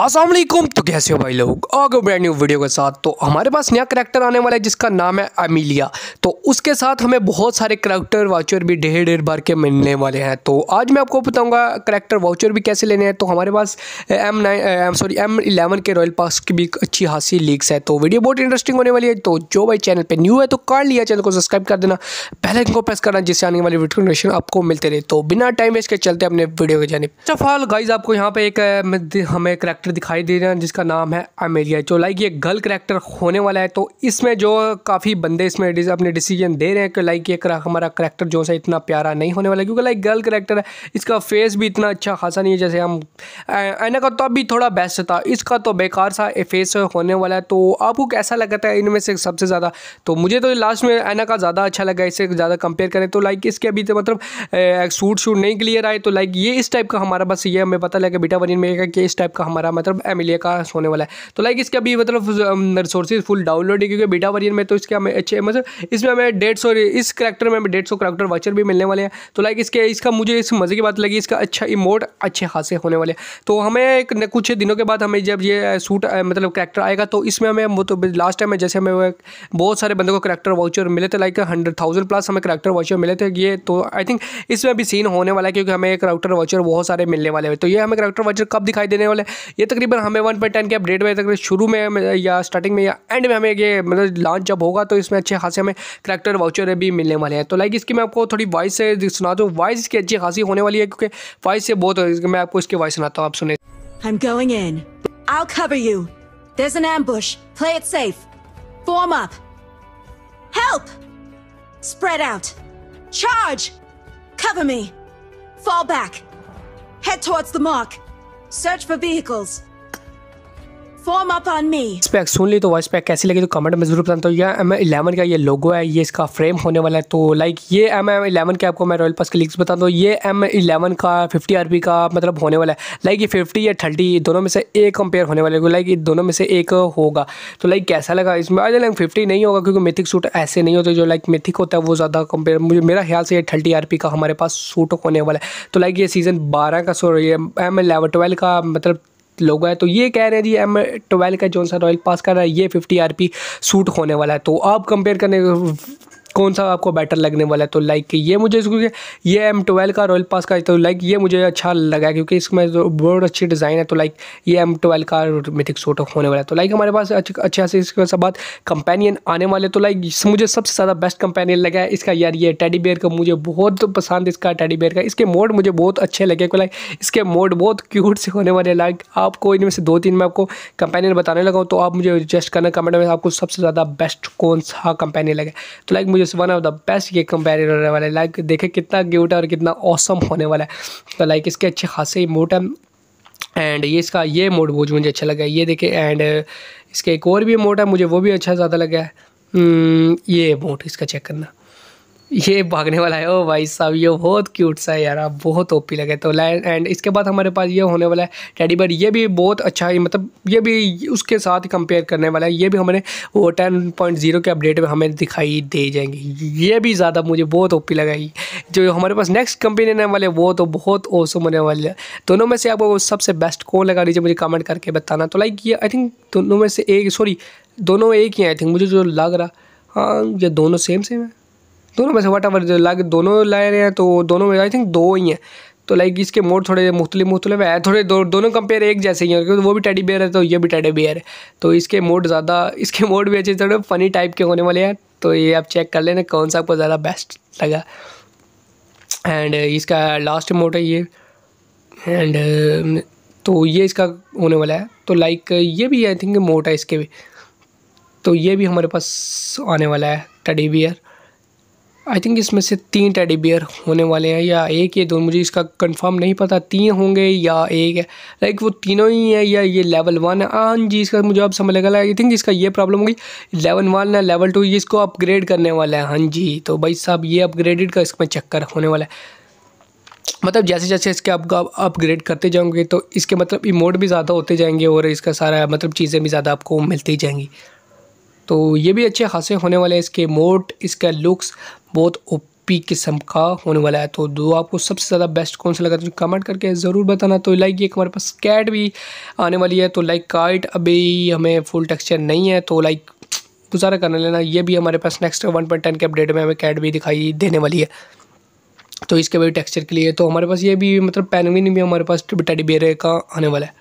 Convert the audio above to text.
असलम तो कैसे हो भाई लोग आगे ब्रांड न्यू वीडियो के साथ तो हमारे पास नया करैक्टर आने वाला है जिसका नाम है अमीलिया तो उसके साथ हमें बहुत सारे करैक्टर वाउचर भी ढेर ढेर बार के मिलने वाले हैं तो आज मैं आपको बताऊंगा करैक्टर वाउचर भी कैसे लेने हैं तो हमारे पास M nine sorry M eleven के रॉयल पास की भी अच्छी खासी लीक्स है तो वीडियो बहुत इंटरेस्टिंग होने वाली है तो जो भाई चैनल पर न्यू है तो कर लिया चैनल को सब्सक्राइब कर देना पहले इनको प्रेस करना जिससे आने वाली नोटिफिकेशन आपको मिलते रहे तो बिना टाइम वेस्ट के चलते अपने वीडियो के जाने अच्छा फॉल गाइज आपको यहाँ पर एक हमें करैक्टर करेक्टर दिखाई दे रहे हैं जिसका नाम है अमेलिया जो लाइक ये गर्ल करेक्टर होने वाला है तो इसमें जो काफ़ी बंदे इसमें अपने डिसीजन दे रहे हैं कि लाइक ये हमारा करेक्टर जो है इतना प्यारा नहीं होने वाला क्योंकि लाइक गर्ल करेक्टर है इसका फेस भी इतना अच्छा खासा नहीं है जैसे हम एना का तो अभी थोड़ा बेस्ट था इसका तो बेकार सा फेस होने वाला है तो आपको कैसा लगता है इनमें से सबसे ज़्यादा तो मुझे तो लास्ट में एना का ज़्यादा अच्छा लगा इससे ज़्यादा कंपेयर करें तो लाइक इसके अभी तो मतलब सूट शूट नहीं क्लियर आए तो लाइक ये इस टाइप का हमारा बस ये हमें पता लगे बेटा वन में कि इस टाइप का हमारा मतलब एमिलिया का सोने वाला है तो लाइक इसके अभी मतलब रिसोर्सेज फुल डाउनलोड है क्योंकि बीटा वर्जन में तो इसके हमें अच्छे मतलब इसमें हमें डेढ़ सौ इस करेक्टर में हमें डेढ़ सौ करेक्टर वाचर भी मिलने वाले हैं तो लाइक इसके इसका मुझे इस मज़े की बात लगी इसका अच्छा इमोट अच्छे खासे होने वाले तो हमें एक कुछ दिनों के बाद हमें जब ये सूट मतलब करेक्टर आएगा तो इसमें हमें वो तो लास्ट टाइम में जैसे हमें बहुत सारे बंदों को करेक्टर वाउचर मिले थे लाइक हंड्रेड थाउजेंड प्लस हमें करेक्टर वाउचर मिले थे ये तो आई थिंक इसमें भी सीन होने वाला है क्योंकि हमें करेक्टर वाउचर बहुत सारे मिलने वाले हैं तो ये हमें करेक्टर वाउचर कब दिखाई देने वाले ये तकरीबन हमें वन पॉइंट टेन के अपडेट में तकरीबन शुरू में या स्टार्टिंग में या एंड में हमें ये मतलब लॉन्च जब होगा तो इसमें अच्छे खासे हमें करेक्टर वाउचर भी मिलने वाले हैं तो लाइक इसकी मैं आपको थोड़ी वॉइस से सुना दूँ वॉइस इसकी अच्छी खासी होने वाली है क्योंकि वॉइस से बहुत मैं आपको इसकी वॉइस सुनाता हूँ आप सुने I'm going in. I'll cover you. There's an ambush. Play it safe. Form up. Help! Spread out. Charge! Cover me. Fall back. Head towards the mark. Search for vehicles. Form up on me सुन ली तो voice pack कैसी लगी तो comment में जरूर बताता तो ये एम इलेवन का ये लोगो है ये इसका फ्रेम होने वाला है तो लाइक ये एम एम इलेवन के आपको मैं रॉयल पास के लिंक्स बता दूँ ये एम इलेवन का फिफ्टी आर का मतलब होने वाला है लाइक ये फिफ्टी या थर्टी दोनों में से एक कंपेयर होने वाले लाइक ये दोनों में से एक होगा तो लाइक कैसा लगा इसमें आज लाइक फिफ्टी नहीं होगा क्योंकि मिथिक सूट ऐसे नहीं होते जो लाइक मिथिक होता है वो ज़्यादा कंपेयर मुझे मेरा ख्याल से ये थर्टी आर का हमारे पास सूट होने वाला है तो लाइक ये सीज़न बारह का सो एम इलेवन ट्वेल्व का मतलब लोग हैं तो ये कह रहे हैं जी एम ट्वेल्व का सा रॉयल पास कर रहा है ये फिफ्टी आर सूट होने वाला है तो आप कंपेयर करने कौन सा आपको बेटर लगने वाला है तो लाइक like, ये मुझे इसको ये एम ट्वेल्व का रॉयल पास का तो लाइक like, ये मुझे अच्छा लगा क्योंकि इसमें जो बहुत अच्छी डिज़ाइन है तो लाइक like, ये एम ट्वेल्व का मिथिक सोटो होने वाला है तो लाइक हमारे पास अच्छे अच्छा से इसके साथ बात कंपेनियन आने वाले तो लाइक मुझे सबसे ज़्यादा बेस्ट कंपेनियन लगा है इसका यार ये टेडी बेयर का मुझे बहुत पसंद इसका टेडी बेयर का इसके मोड मुझे बहुत अच्छे लगे लाइक इसके मोड बहुत क्यूट से होने वाले लाइक आपको इनमें से दो तीन मैं आपको कंपेनियन बताने लगा हूँ तो आप मुझे जस्ट करना कमेंट में आपको सबसे ज़्यादा बेस्ट कौन सा कंपेनियन लगे तो लाइक मुझे is one of the best ये कंपेरिजन होने वाला है लाइक देखे कितना क्यूट है और कितना औसम होने वाला है तो लाइक इसके अच्छे खासे मोट है एंड ये इसका ये मोड वो जो मुझे अच्छा लगा ये देखे एंड इसके एक और भी मोट है मुझे वो भी अच्छा ज़्यादा लगा है hmm, ये मोट इसका चेक करना ये भागने वाला है ओ भाई साहब ये बहुत क्यूट सा है यार आप बहुत ओपी लगे तो लाइन एंड इसके बाद हमारे पास ये होने वाला है टेडी बर्ड ये भी बहुत अच्छा है मतलब ये भी उसके साथ कंपेयर करने वाला है ये भी हमारे वो टेन पॉइंट जीरो के अपडेट में हमें दिखाई दे जाएंगे ये भी ज़्यादा मुझे बहुत ओपी लगाई जो हमारे पास नेक्स्ट कंपनी आने वाले वो तो बहुत ओसम होने वाले हैं दोनों में से आपको सबसे बेस्ट कौन लगा लीजिए मुझे कमेंट करके बताना तो लाइक ये आई थिंक दोनों में से एक सॉरी दोनों एक ही आई थिंक मुझे जो लग रहा हाँ ये दोनों सेम सेम है दोनों में से वट एवर लाइक दोनों लाए रहे हैं तो दोनों में आई थिंक दो ही हैं तो लाइक इसके मोड थोड़े मुख्तलि मुख्तलिफ है थोड़े दो, दोनों कंपेयर एक जैसे ही हैं क्योंकि वो भी टेडी बेयर है तो ये भी टेडी बेयर है तो इसके मोड ज़्यादा इसके मोड भी अच्छे थोड़े फनी टाइप के होने वाले हैं तो ये आप चेक कर लेना कौन सा आपको ज़्यादा बेस्ट लगा एंड इसका लास्ट मोड है ये एंड तो ये इसका होने वाला है तो लाइक ये भी आई थिंक मोड है इसके भी तो ये भी हमारे पास आने वाला है टेडी बियर आई थिंक इसमें से तीन टेडी बियर होने वाले हैं या एक ये दो मुझे इसका कंफर्म नहीं पता तीन होंगे या एक है लाइक वो तीनों ही है या ये लेवल वन है हाँ जी इसका मुझे अब समझ लगा आई थिंक इसका ये प्रॉब्लम होगी लेवल वन है लेवल टू ये इसको अपग्रेड करने वाला है हाँ जी तो भाई साहब ये अपग्रेडेड का इसमें चक्कर होने वाला है मतलब जैसे जैसे इसके आप अपग्रेड करते जाओगे तो इसके मतलब इमोट भी ज़्यादा होते जाएंगे और इसका सारा मतलब चीज़ें भी ज़्यादा आपको मिलती जाएंगी तो ये भी अच्छे खासे होने वाले हैं इसके मोड इसका लुक्स बहुत ओ पी किस्म का होने वाला है तो दो आपको सबसे ज़्यादा बेस्ट कौन सा लगा तो कमेंट करके ज़रूर बताना तो लाइक ये हमारे पास कैट भी आने वाली है तो लाइक काइट अभी हमें फुल टेक्स्चर नहीं है तो लाइक गुजारा करने लेना ये भी हमारे पास नेक्स्ट वन पॉइंट टेन के अपडेट में हमें कैट भी दिखाई देने वाली है तो इसके भी टेक्सचर के लिए तो हमारे पास ये भी मतलब पेनविन भी हमारे पास टेडी बेरे का आने वाला है